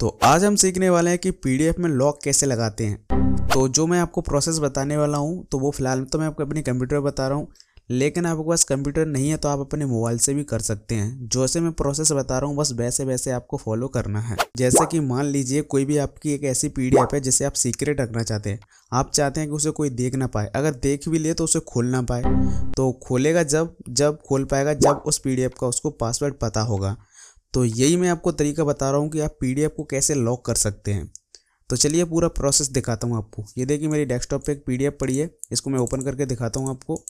तो आज हम सीखने वाले हैं कि पीडीएफ में लॉक कैसे लगाते हैं तो जो मैं आपको प्रोसेस बताने वाला हूँ तो वो फिलहाल तो मैं आपको अपने कंप्यूटर पर बता रहा हूँ लेकिन आपके पास कंप्यूटर नहीं है तो आप अपने मोबाइल से भी कर सकते हैं जैसे मैं प्रोसेस बता रहा हूँ बस वैसे वैसे आपको फॉलो करना है जैसे कि मान लीजिए कोई भी आपकी एक ऐसी पीडीएफ है जिसे आप सीक्रेट रखना चाहते हैं आप चाहते हैं कि उसे कोई देख ना पाए अगर देख भी ले तो उसे खोल ना पाए तो खोलेगा जब जब खोल पाएगा जब उस पी का उसको पासवर्ड पता होगा तो यही मैं आपको तरीका बता रहा हूँ कि आप पी को कैसे लॉक कर सकते हैं तो चलिए पूरा प्रोसेस दिखाता हूँ आपको ये देखिए मेरी डेस्कटॉप पे एक पी पड़ी है इसको मैं ओपन करके दिखाता हूँ आपको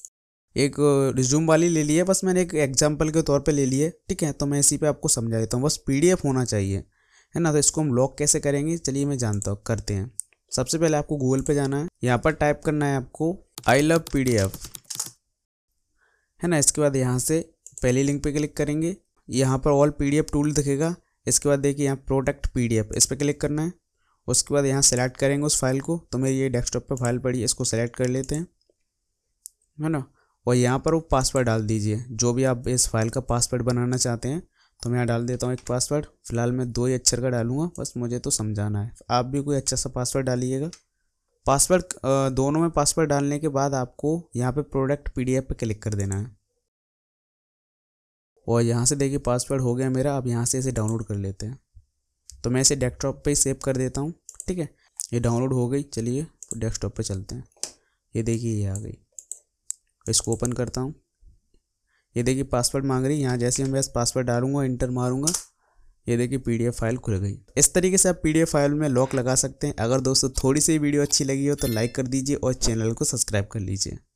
एक रिज्यूम वाली ले ली है बस मैंने एक एग्जाम्पल के तौर पे ले ली है ठीक है तो मैं इसी पे आपको समझा देता हूँ बस पी होना चाहिए है ना तो इसको हम लॉक कैसे करेंगे चलिए मैं जानता हूँ करते हैं सबसे पहले आपको गूगल पर जाना है यहाँ पर टाइप करना है आपको आई लव पी है ना इसके बाद यहाँ से पहली लिंक पर क्लिक करेंगे यहाँ पर ऑल पी टूल दिखेगा इसके बाद देखिए यहाँ प्रोडक्ट पी इस पर क्लिक करना है उसके बाद यहाँ सेलेक्ट करेंगे उस फाइल को तो मेरी ये डेस्कटॉप पर फाइल पड़ी है इसको सेलेक्ट कर लेते हैं है ना और यहाँ पर वो पासवर्ड डाल दीजिए जो भी आप इस फाइल का पासवर्ड बनाना चाहते हैं तो मैं यहाँ डाल देता हूँ एक पासवर्ड फ़िलहाल मैं दो ही अक्षर का डालूंगा बस मुझे तो समझाना है आप भी कोई अच्छा सा पासवर्ड डालिएगा पासवर्ड दोनों में पासवर्ड डालने के बाद आपको यहाँ पे प्रोडक्ट पीडीएफ पे क्लिक कर देना है और यहाँ से देखिए पासवर्ड हो गया मेरा अब यहाँ से इसे डाउनलोड कर लेते हैं तो मैं इसे डेस्कटॉप पे ही सेव कर देता हूँ ठीक है ये डाउनलोड हो गई चलिए तो डेस्कटॉप पे चलते हैं ये देखिए ये आ गई इसको ओपन करता हूँ ये देखिए पासवर्ड मांग रही है यहाँ जैसे मैं पासवर्ड डालूंगा इंटर मारूंगा ये देखिए पीडीएफ फाइल खुल गई इस तरीके से आप पीडीएफ फाइल में लॉक लगा सकते हैं अगर दोस्तों थोड़ी सी वीडियो अच्छी लगी हो तो लाइक कर दीजिए और चैनल को सब्सक्राइब कर लीजिए